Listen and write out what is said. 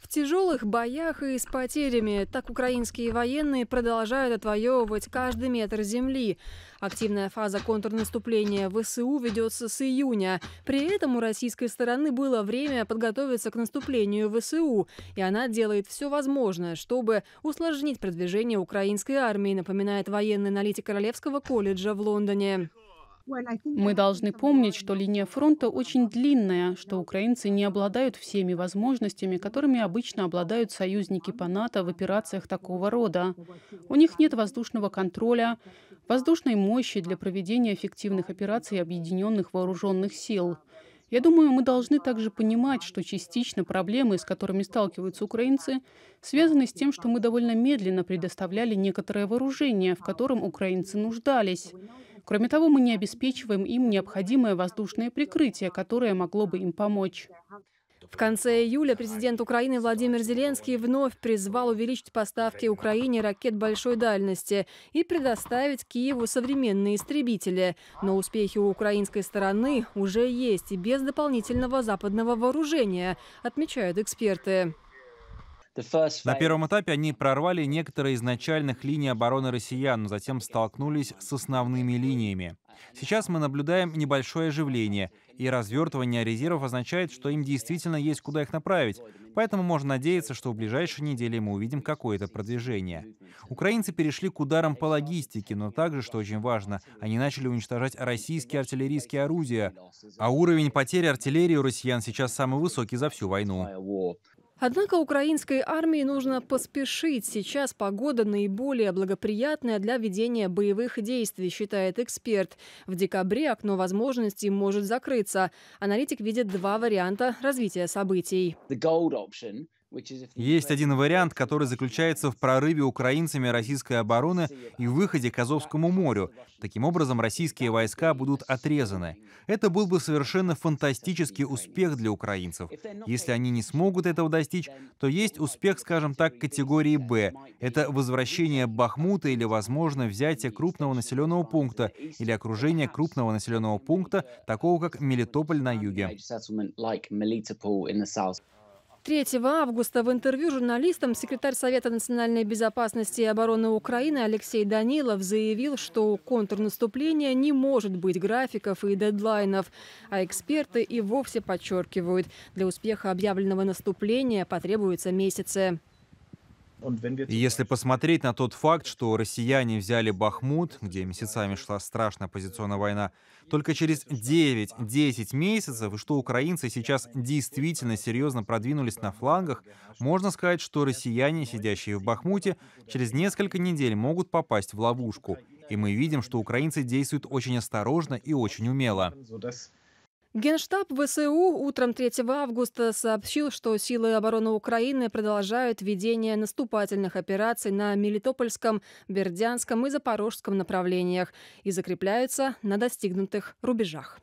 В тяжелых боях и с потерями так украинские военные продолжают отвоевывать каждый метр земли. Активная фаза контрнаступления ВСУ ведется с июня. При этом у российской стороны было время подготовиться к наступлению ВСУ, и она делает все возможное, чтобы усложнить продвижение украинской армии, напоминает военный аналитик Королевского колледжа в Лондоне. Мы должны помнить, что линия фронта очень длинная, что украинцы не обладают всеми возможностями, которыми обычно обладают союзники по НАТО в операциях такого рода. У них нет воздушного контроля, воздушной мощи для проведения эффективных операций объединенных вооруженных сил. Я думаю, мы должны также понимать, что частично проблемы, с которыми сталкиваются украинцы, связаны с тем, что мы довольно медленно предоставляли некоторое вооружение, в котором украинцы нуждались. Кроме того, мы не обеспечиваем им необходимое воздушное прикрытие, которое могло бы им помочь. В конце июля президент Украины Владимир Зеленский вновь призвал увеличить поставки Украине ракет большой дальности и предоставить Киеву современные истребители. Но успехи у украинской стороны уже есть и без дополнительного западного вооружения, отмечают эксперты. На первом этапе они прорвали некоторые из начальных линий обороны россиян, но затем столкнулись с основными линиями. Сейчас мы наблюдаем небольшое оживление, и развертывание резервов означает, что им действительно есть куда их направить, поэтому можно надеяться, что в ближайшие недели мы увидим какое-то продвижение. Украинцы перешли к ударам по логистике, но также, что очень важно, они начали уничтожать российские артиллерийские орудия, а уровень потери артиллерии у россиян сейчас самый высокий за всю войну. Однако украинской армии нужно поспешить. Сейчас погода наиболее благоприятная для ведения боевых действий, считает эксперт. В декабре окно возможностей может закрыться. Аналитик видит два варианта развития событий. Есть один вариант, который заключается в прорыве украинцами российской обороны и выходе к Азовскому морю. Таким образом, российские войска будут отрезаны. Это был бы совершенно фантастический успех для украинцев. Если они не смогут этого достичь, то есть успех, скажем так, категории «Б». Это возвращение Бахмута или, возможно, взятие крупного населенного пункта или окружение крупного населенного пункта, такого как Мелитополь на юге. 3 августа в интервью журналистам секретарь Совета национальной безопасности и обороны Украины Алексей Данилов заявил, что контрнаступление не может быть графиков и дедлайнов, а эксперты и вовсе подчеркивают, для успеха объявленного наступления потребуются месяцы. Если посмотреть на тот факт, что россияне взяли Бахмут, где месяцами шла страшная позиционная война, только через 9-10 месяцев, и что украинцы сейчас действительно серьезно продвинулись на флангах, можно сказать, что россияне, сидящие в Бахмуте, через несколько недель могут попасть в ловушку. И мы видим, что украинцы действуют очень осторожно и очень умело. Генштаб ВСУ утром 3 августа сообщил, что силы обороны Украины продолжают ведение наступательных операций на Мелитопольском, Бердянском и Запорожском направлениях и закрепляются на достигнутых рубежах.